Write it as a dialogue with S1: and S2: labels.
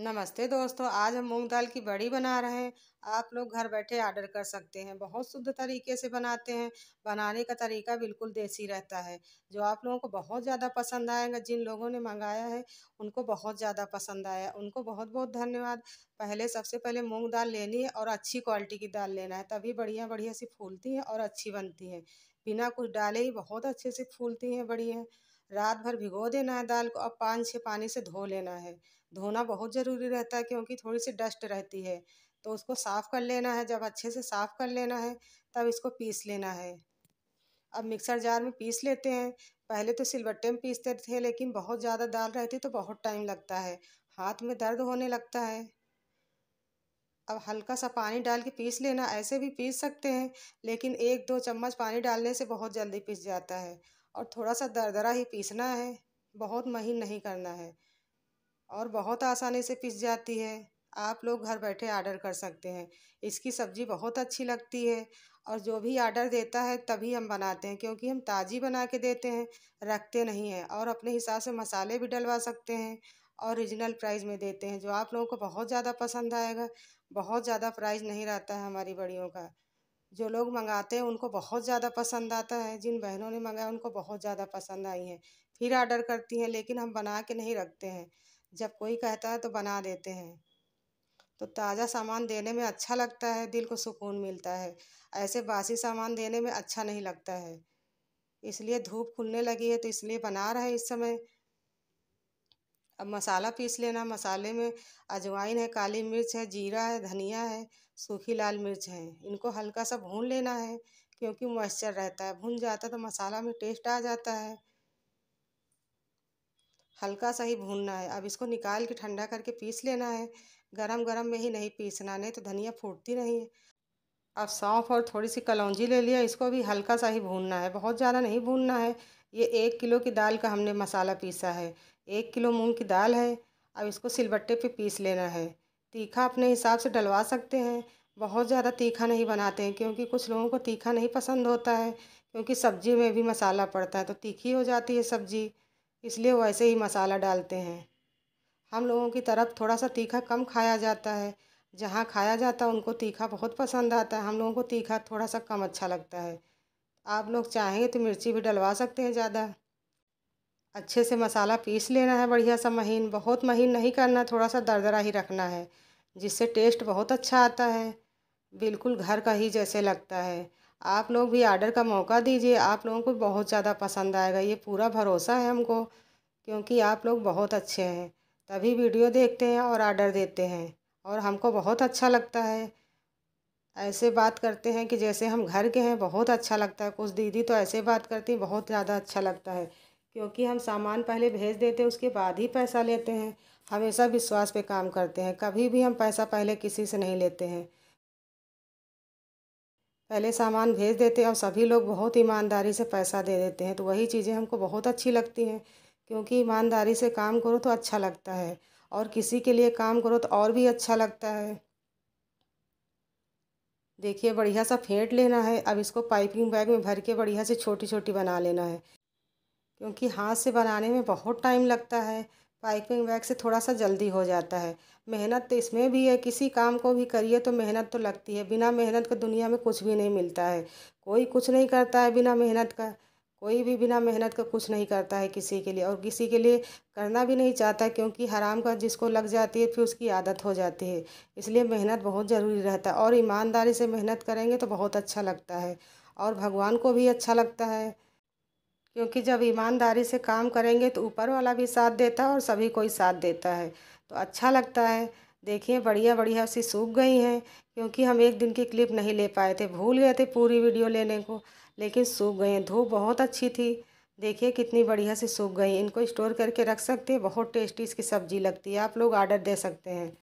S1: नमस्ते दोस्तों आज हम मूंग दाल की बड़ी बना रहे हैं आप लोग घर बैठे ऑर्डर कर सकते हैं बहुत शुद्ध तरीके से बनाते हैं बनाने का तरीका बिल्कुल देसी रहता है जो आप लोगों को बहुत ज़्यादा पसंद आएगा जिन लोगों ने मंगाया है उनको बहुत ज़्यादा पसंद आया उनको बहुत बहुत धन्यवाद पहले सबसे पहले मूँग दाल लेनी है और अच्छी क्वालिटी की दाल लेना है तभी बढ़िया बढ़िया सी फूलती हैं और अच्छी बनती हैं बिना कुछ डाले ही बहुत अच्छे से फूलती हैं बढ़िया रात भर भिगो देना है दाल को और पाँच छः पानी से धो लेना है धोना बहुत ज़रूरी रहता है क्योंकि थोड़ी सी डस्ट रहती है तो उसको साफ़ कर लेना है जब अच्छे से साफ़ कर लेना है तब इसको पीस लेना है अब मिक्सर जार में पीस लेते हैं पहले तो सिलबट्टे में पीसते थे लेकिन बहुत ज़्यादा दाल रहती तो बहुत टाइम लगता है हाथ में दर्द होने लगता है अब हल्का सा पानी डाल के पीस लेना ऐसे भी पीस सकते हैं लेकिन एक दो चम्मच पानी डालने से बहुत जल्दी पीस जाता है और थोड़ा सा दरदरा ही पीसना है बहुत महीन नहीं करना है और बहुत आसानी से पिस जाती है आप लोग घर बैठे आर्डर कर सकते हैं इसकी सब्ज़ी बहुत अच्छी लगती है और जो भी आर्डर देता है तभी हम बनाते हैं क्योंकि हम ताज़ी बना के देते हैं रखते नहीं हैं और अपने हिसाब से मसाले भी डलवा सकते हैं और रिजनल प्राइस में देते हैं जो आप लोगों को बहुत ज़्यादा पसंद आएगा बहुत ज़्यादा प्राइस नहीं रहता है हमारी बड़ियों का जो लोग मंगाते हैं उनको बहुत ज़्यादा पसंद आता है जिन बहनों ने मंगाया उनको बहुत ज़्यादा पसंद आई है फिर आर्डर करती हैं लेकिन हम बना के नहीं रखते हैं जब कोई कहता है तो बना देते हैं तो ताज़ा सामान देने में अच्छा लगता है दिल को सुकून मिलता है ऐसे बासी सामान देने में अच्छा नहीं लगता है इसलिए धूप खुलने लगी है तो इसलिए बना रहे इस समय अब मसाला पीस लेना मसाले में अजवाइन है काली मिर्च है जीरा है धनिया है सूखी लाल मिर्च है इनको हल्का सा भून लेना है क्योंकि मॉइस्चर रहता है भून जाता है तो मसाला में टेस्ट आ जाता है हल्का सा ही भूनना है अब इसको निकाल के ठंडा करके पीस लेना है गरम गरम में ही नहीं पीसना नहीं तो धनिया फूटती नहीं है अब सौंफ और थोड़ी सी कलौजी ले लिया इसको भी हल्का सा ही भूनना है बहुत ज़्यादा नहीं भूनना है ये एक किलो की दाल का हमने मसाला पीसा है एक किलो मूँग की दाल है अब इसको सिलबट्टे पर पीस लेना है तीखा अपने हिसाब से डलवा सकते हैं बहुत ज़्यादा तीखा नहीं बनाते हैं क्योंकि कुछ लोगों को तीखा नहीं पसंद होता है क्योंकि सब्ज़ी में भी मसाला पड़ता है तो तीखी हो जाती है सब्ज़ी इसलिए वैसे ही मसाला डालते हैं हम लोगों की तरफ थोड़ा सा तीखा कम खाया जाता है जहाँ खाया जाता है उनको तीखा बहुत पसंद आता है हम लोगों को तीखा थोड़ा सा कम अच्छा लगता है आप लोग चाहेंगे तो मिर्ची भी डलवा सकते हैं ज़्यादा अच्छे से मसाला पीस लेना है बढ़िया सा महीन बहुत महीन नहीं करना थोड़ा सा दरदरा ही रखना है जिससे टेस्ट बहुत अच्छा आता है बिल्कुल घर का ही जैसे लगता है आप लोग भी आर्डर का मौका दीजिए आप लोगों को बहुत ज़्यादा पसंद आएगा ये पूरा भरोसा है हमको क्योंकि आप लोग बहुत अच्छे हैं तभी वीडियो देखते हैं और आर्डर देते हैं और हमको बहुत अच्छा लगता है ऐसे बात करते हैं कि जैसे हम घर के हैं बहुत अच्छा लगता है कुछ दीदी तो ऐसे बात करती बहुत ज़्यादा अच्छा लगता है क्योंकि हम सामान पहले भेज देते हैं उसके बाद ही पैसा लेते हैं हमेशा विश्वास पे काम करते हैं कभी भी हम पैसा पहले किसी से नहीं लेते हैं पहले सामान भेज देते हैं और सभी लोग बहुत ईमानदारी से पैसा दे देते हैं तो वही चीज़ें हमको बहुत अच्छी लगती हैं क्योंकि ईमानदारी से काम करो तो अच्छा लगता है और किसी के लिए काम करो तो और भी अच्छा लगता है देखिए बढ़िया सा फेंट लेना है अब इसको पाइपिंग बैग में भर के बढ़िया से छोटी छोटी बना लेना है क्योंकि हाथ से बनाने में बहुत टाइम लगता है पाइपिंग बैग से थोड़ा सा जल्दी हो जाता है मेहनत तो इसमें भी है किसी काम को भी करिए तो मेहनत तो लगती है बिना मेहनत के दुनिया में कुछ भी नहीं मिलता है कोई कुछ नहीं करता है बिना मेहनत का कोई भी बिना मेहनत का कुछ नहीं करता है किसी के लिए और किसी के लिए करना भी नहीं चाहता क्योंकि हराम का जिसको लग जाती है फिर उसकी आदत हो जाती है इसलिए मेहनत बहुत ज़रूरी रहता है और ईमानदारी से मेहनत करेंगे तो बहुत अच्छा लगता है और भगवान को भी अच्छा लगता है क्योंकि जब ईमानदारी से काम करेंगे तो ऊपर वाला भी साथ देता है और सभी कोई साथ देता है तो अच्छा लगता है देखिए बढ़िया बढ़िया सी सूख गई हैं क्योंकि हम एक दिन की क्लिप नहीं ले पाए थे भूल गए थे पूरी वीडियो लेने को लेकिन सूख गए हैं धूप बहुत अच्छी थी देखिए कितनी बढ़िया सी सूख गई इनको स्टोर करके रख सकते हैं बहुत टेस्टी इसकी सब्ज़ी लगती है आप लोग ऑर्डर दे सकते हैं